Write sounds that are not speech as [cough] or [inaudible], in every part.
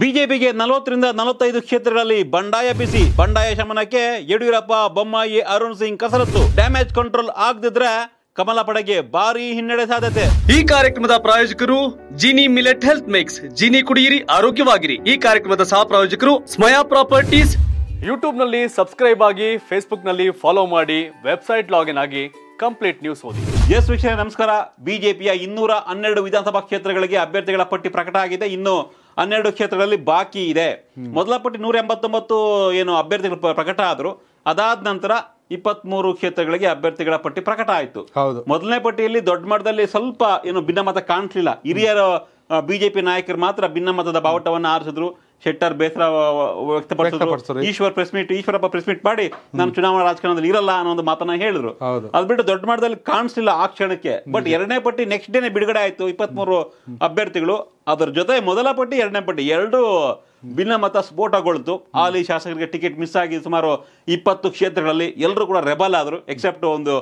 ಬಿಜೆಪಿಗೆ ನಲವತ್ತರಿಂದ ನಲವತ್ತೈದು ಕ್ಷೇತ್ರಗಳಲ್ಲಿ ಬಂಡಾಯ ಬಿಸಿ ಬಂಡಾಯ ಶಮನಕ್ಕೆ ಯಡಿಯೂರಪ್ಪ ಬೊಮ್ಮಾಯಿ ಅರುಣ್ ಸಿಂಗ್ ಕಸರತ್ತು ಡ್ಯಾಮೇಜ್ ಕಂಟ್ರೋಲ್ ಆಗದಿದ್ರೆ ಕಮಲ ಪಡೆಗೆ ಭಾರಿ ಹಿನ್ನಡೆ ಸಾಧ್ಯತೆ ಈ ಕಾರ್ಯಕ್ರಮದ ಪ್ರಾಯೋಜಕರು Jini millet health mix Jini ಕುಡಿಯಿರಿ ಆರೋಗ್ಯವಾಗಿರಿ ಈ ಕಾರ್ಯಕ್ರಮದ ಸಹ ಪ್ರಾಯೋಜಕರು ಸ್ಮಯಾ ಪ್ರಾಪರ್ಟೀಸ್ ಯೂಟ್ಯೂಬ್ನಲ್ಲಿ ಸಬ್ಸ್ಕ್ರೈಬ್ ಆಗಿ ನಲ್ಲಿ ಫಾಲೋ ಮಾಡಿ ವೆಬ್ಸೈಟ್ ಲಾಗಿನ್ ಆಗಿ ಕಂಪ್ಲೀಟ್ ನ್ಯೂಸ್ ಓದಿ ಎಸ್ ವೀಕ್ಷಣೆ ನಮಸ್ಕಾರ ಬಿಜೆಪಿಯ ಇನ್ನೂರ ಹನ್ನೆರಡು ವಿಧಾನಸಭಾ ಕ್ಷೇತ್ರಗಳಿಗೆ ಅಭ್ಯರ್ಥಿಗಳ ಪಟ್ಟಿ ಪ್ರಕಟ ಆಗಿದೆ ಇನ್ನು ಹನ್ನೆರಡು ಕ್ಷೇತ್ರಗಳಲ್ಲಿ ಬಾಕಿ ಇದೆ ಮೊದಲ ಪಟ್ಟಿ ನೂರ ಎಂಬತ್ತೊಂಬತ್ತು ಏನು ಅಭ್ಯರ್ಥಿಗಳು ಪ್ರಕಟ ಆದರು ಅದಾದ ನಂತರ ಇಪ್ಪತ್ಮೂರು ಕ್ಷೇತ್ರಗಳಿಗೆ ಅಭ್ಯರ್ಥಿಗಳ ಪಟ್ಟಿ ಪ್ರಕಟ ಆಯಿತು ಮೊದಲನೇ ಪಟ್ಟಿಯಲ್ಲಿ ದೊಡ್ಡ ಮಟ್ಟದಲ್ಲಿ ಸ್ವಲ್ಪ ಏನು ಭಿನ್ನಮತ ಕಾಣಿಸ್ಲಿಲ್ಲ ಹಿರಿಯರ ಬಿಜೆಪಿ ನಾಯಕರು ಮಾತ್ರ ಭಿನ್ನಮತದ ಬಾವುಟವನ್ನು ಆರಿಸಿದ್ರು ಶೆಟ್ಟರ್ ಬೇಸರ ವ್ಯಕ್ತಪಡಿಸಿದ್ರು Eshwar press meet Eshwarappa press meet ಮಾಡಿ ನಾನು ಚುನಾವಣಾ ರಾಜಕಾರಣದಲ್ಲಿ ಇರಲ್ಲ ಅನ್ನೋ ಒಂದು ಮಾತನ್ನ ಹೇಳಿದ್ರು ಅದ್ ಬಿಟ್ಟು ದೊಡ್ಡ ಮಟ್ಟದಲ್ಲಿ ಕಾಣಿಸ್ಲಿಲ್ಲ ಆ ಕ್ಷಣಕ್ಕೆ ಬಟ್ ಎರಡನೇ ಪಟ್ಟಿ ನೆಕ್ಸ್ಟ್ ಡೇನೆ ಬಿಡುಗಡೆ ಆಯ್ತು ಇಪ್ಪತ್ತ್ ಮೂರು ಅಭ್ಯರ್ಥಿಗಳು ಅದರ ಜೊತೆ ಮೊದಲ ಪಟ್ಟಿ ಎರಡನೇ ಪಟ್ಟಿ ಎರಡು ಭಿನ್ನಮತ ಸ್ಫೋಟಗೊಳ್ತು ಹಾಲಿ ಶಾಸಕರಿಗೆ ಟಿಕೆಟ್ ಮಿಸ್ ಆಗಿ ಸುಮಾರು ಇಪ್ಪತ್ತು ಕ್ಷೇತ್ರಗಳಲ್ಲಿ ಎಲ್ಲರೂ ಕೂಡ ರೆಬಲ್ ಆದ್ರು ಎಕ್ಸೆಪ್ಟ್ ಒಂದು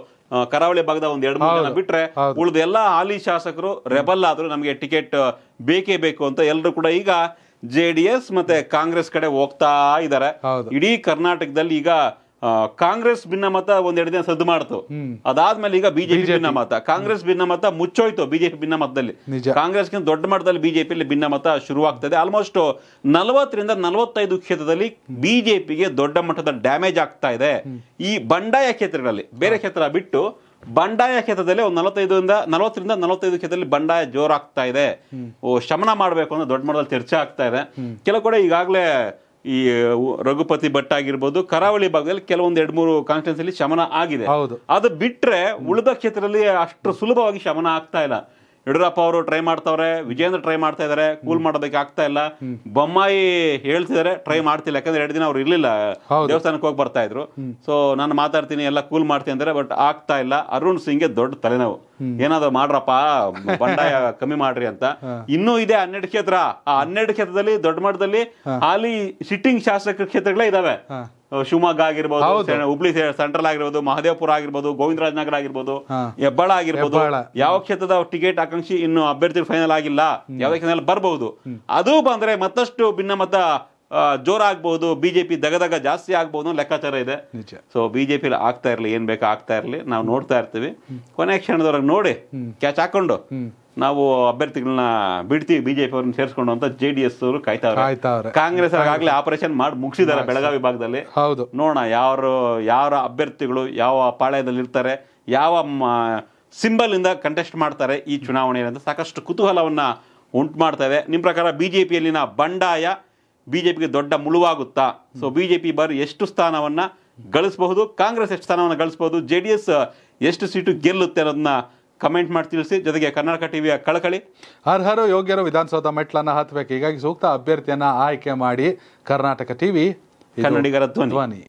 ಕರಾವಳಿ ಭಾಗದ ಒಂದ್ ಎರಡು ಮೂರು ಜನ ಬಿಟ್ರೆ ಉಳಿದ ಎಲ್ಲಾ ಹಾಲಿ ಶಾಸಕರು ರೆಬಲ್ ಆದ್ರು ನಮಗೆ ಟಿಕೆಟ್ ಬೇಕೇ ಬೇಕು ಅಂತ ಎಲ್ಲರೂ ಕೂಡ ಈಗ ಜೆ ಎಸ್ ಮತ್ತೆ ಕಾಂಗ್ರೆಸ್ ಕಡೆ ಹೋಗ್ತಾ ಇದ್ದಾರೆ ಇಡೀ ಕರ್ನಾಟಕದಲ್ಲಿ ಈಗ ಕಾಂಗ್ರೆಸ್ ಭಿನ್ನ ಒಂದ್ ಒಂದೆರಡು ದಿನ ಸದ್ದು ಮಾಡ್ತು ಅದಾದ್ಮೇಲೆ ಈಗ ಬಿಜೆಪಿ ಮತ ಕಾಂಗ್ರೆಸ್ ಮತ ಮುಚ್ಚೋಯ್ತು ಬಿಜೆಪಿ ಭಿನ್ನ ಮತದಲ್ಲಿ ಕಾಂಗ್ರೆಸ್ಗಿಂತ ದೊಡ್ಡ ಮಟ್ಟದಲ್ಲಿ ಬಿಜೆಪಿಯಲ್ಲಿ ಮತ ಶುರುವಾಗ್ತದೆ ಆಲ್ಮೋಸ್ಟ್ ನಲವತ್ತರಿಂದ ನಲವತ್ತೈದು ಕ್ಷೇತ್ರದಲ್ಲಿ ಬಿಜೆಪಿಗೆ ದೊಡ್ಡ ಮಟ್ಟದ ಡ್ಯಾಮೇಜ್ ಆಗ್ತಾ ಇದೆ ಈ ಬಂಡಾಯ ಕ್ಷೇತ್ರಗಳಲ್ಲಿ ಬೇರೆ ಕ್ಷೇತ್ರ ಬಿಟ್ಟು ಬಂಡಾಯ ಕ್ಷೇತ್ರದಲ್ಲಿ ಒಂದು ನಲವತ್ತೈದರಿಂದ ನಲವತ್ತರಿಂದ ನಲವತ್ತೈದು ಕ್ಷೇತ್ರದಲ್ಲಿ ಬಂಡಾಯ ಜೋರಾಗ್ತಾ ಇದೆ ಓ ಶಮನ ಮಾಡಬೇಕು ಅನ್ನೋ ದೊಡ್ಡ ಮಟ್ಟದಲ್ಲಿ ಚರ್ಚೆ ಆಗ್ತಾ ಇದೆ ಕೆಲವು ಕಡೆ ಈಗಾಗಲೇ ಈ ರಘುಪತಿ ಭಟ್ ಆಗಿರ್ಬೋದು ಕರಾವಳಿ ಭಾಗದಲ್ಲಿ ಕೆಲವೊಂದು ಎರಡ್ ಮೂರು ಅಲ್ಲಿ ಶಮನ ಆಗಿದೆ ಅದು ಬಿಟ್ರೆ ಉಳಿದ ಕ್ಷೇತ್ರದಲ್ಲಿ ಅಷ್ಟು ಸುಲಭವಾಗಿ ಶಮನ ಆಗ್ತಾ ಇಲ್ಲ ಯಡಿಯೂರಪ್ಪ ಅವರು ಟ್ರೈ ಮಾಡ್ತಾವ್ರೆ ವಿಜೇಂದ್ರ ಟ್ರೈ ಮಾಡ್ತಾ ಇದಾರೆ ಕೂಲ್ ಮಾಡೋದಕ್ಕೆ ಆಗ್ತಾ ಇಲ್ಲ ಬೊಮ್ಮಾಯಿ ಹೇಳ್ತಿದ್ದಾರೆ ಟ್ರೈ ಮಾಡ್ತಿಲ್ಲ ಯಾಕಂದ್ರೆ ಎರಡು ದಿನ ಅವ್ರು ಇರ್ಲಿಲ್ಲ ದೇವಸ್ಥಾನಕ್ಕೆ ಹೋಗಿ ಬರ್ತಾ ಇದ್ರು ಸೊ ನಾನು ಮಾತಾಡ್ತೀನಿ ಎಲ್ಲ ಕೂಲ್ ಮಾಡ್ತೀನಿ ಅಂದ್ರೆ ಬಟ್ ಆಗ್ತಾ ಇಲ್ಲ ಅರುಣ್ ಸಿಂಗ್ಗೆ ದೊಡ್ಡ ತಲೆನೋವು ಏನಾದ್ರು ಮಾಡ್ರಪ್ಪ [laughs] ಬಂಡಾಯ ಕಮ್ಮಿ ಮಾಡ್ರಿ ಅಂತ ಇನ್ನೂ ಇದೆ ಹನ್ನೆರಡು ಕ್ಷೇತ್ರ ಆ ಹನ್ನೆರಡು ಕ್ಷೇತ್ರದಲ್ಲಿ ದೊಡ್ಡ ಮಟ್ಟದಲ್ಲಿ ಹಾಲಿ ಸಿಟ್ಟಿಂಗ್ ಶಾಸಕ ಕ್ಷೇತ್ರಗಳೇ ಇದಾವೆ ಶಿವಮೊಗ್ಗ ಆಗಿರ್ಬೋದು ಹುಬ್ಳಿ ಸೆಂಟ್ರಲ್ ಆಗಿರ್ಬೋದು ಮಹದೇವಪುರ ಆಗಿರ್ಬೋದು ಗೋವಿಂದರಾಜ್ ನಗರ ಆಗಿರ್ಬೋದು ಹೆಬ್ಬಾಳ ಆಗಿರ್ಬೋದು ಯಾವ ಕ್ಷೇತ್ರದ ಟಿಕೆಟ್ ಆಕಾಂಕ್ಷಿ ಇನ್ನು ಅಭ್ಯರ್ಥಿ ಫೈನಲ್ ಆಗಿಲ್ಲ ಯಾವ್ದೇ ಕ್ಷೇತ್ರದಲ್ಲಿ ಬರಬಹುದು ಅದು ಬಂದ್ರೆ ಮತ್ತಷ್ಟು ಮತ ಜೋರಾಗಬಹುದು ಬಿಜೆಪಿ ದಗದಗ ಜಾಸ್ತಿ ಆಗ್ಬಹುದು ಲೆಕ್ಕಾಚಾರ ಇದೆ ಸೊ ಬಿಜೆಪಿ ಆಗ್ತಾ ಇರ್ಲಿ ಏನ್ ಬೇಕಾ ಆಗ್ತಾ ಇರ್ಲಿ ನಾವು ನೋಡ್ತಾ ಇರ್ತೀವಿ ಕೊನೆ ಕ್ಷಣದವರೆಗೆ ನೋಡಿ ಕ್ಯಾಚ್ ಹಾಕೊಂಡು ನಾವು ಅಭ್ಯರ್ಥಿಗಳನ್ನ ಬಿಡ್ತೀವಿ ಬಿಜೆಪಿ ಅವ್ರನ್ನ ಸೇರಿಸ್ಕೊಂಡು ಅಂತ ಜೆ ಡಿ ಎಸ್ ಅವರು ಕಾಯ್ತಾವ್ರೆ ಕಾಂಗ್ರೆಸ್ ಆಗಲೇ ಆಪರೇಷನ್ ಮಾಡಿ ಮುಗಿಸಿದ್ದಾರೆ ಬೆಳಗಾವಿ ಭಾಗದಲ್ಲಿ ಹೌದು ನೋಡೋಣ ಯಾರು ಯಾರ ಅಭ್ಯರ್ಥಿಗಳು ಯಾವ ಪಾಳ್ಯದಲ್ಲಿ ಇರ್ತಾರೆ ಯಾವ ಸಿಂಬಲ್ ಇಂದ ಕಂಟೆಸ್ಟ್ ಮಾಡ್ತಾರೆ ಈ ಚುನಾವಣೆ ಅಂತ ಸಾಕಷ್ಟು ಕುತೂಹಲವನ್ನ ಉಂಟು ಮಾಡ್ತಾ ಇದೆ ನಿಮ್ಮ ಪ್ರಕಾರ ಬಿಜೆಪಿಯಲ್ಲಿನ ಬಂಡಾಯ ಬಿಜೆಪಿಗೆ ದೊಡ್ಡ ಮುಳುವಾಗುತ್ತಾ ಸೊ ಬಿಜೆಪಿ ಬಾರಿ ಎಷ್ಟು ಸ್ಥಾನವನ್ನ ಗಳಿಸಬಹುದು ಕಾಂಗ್ರೆಸ್ ಎಷ್ಟು ಸ್ಥಾನವನ್ನು ಗಳಿಸಬಹುದು ಜೆ ಡಿ ಎಸ್ ಎಷ್ಟು ಸೀಟು ಗೆಲ್ಲುತ್ತೆ ಅನ್ನೋದನ್ನ ಕಮೆಂಟ್ ಮಾಡಿ ತಿಳಿಸಿ ಜೊತೆಗೆ ಕರ್ನಾಟಕ ಟಿವಿಯ ಕಳಕಳಿ ಅರ್ಹರು ಯೋಗ್ಯರು ವಿಧಾನಸೌಧ ಮೆಟ್ಲನ್ನು ಹತ್ತಬೇಕು ಹೀಗಾಗಿ ಸೂಕ್ತ ಅಭ್ಯರ್ಥಿಯನ್ನ ಆಯ್ಕೆ ಮಾಡಿ ಕರ್ನಾಟಕ ಟಿವಿ ಕನ್ನಡಿಗರ ಧ್ವನಿ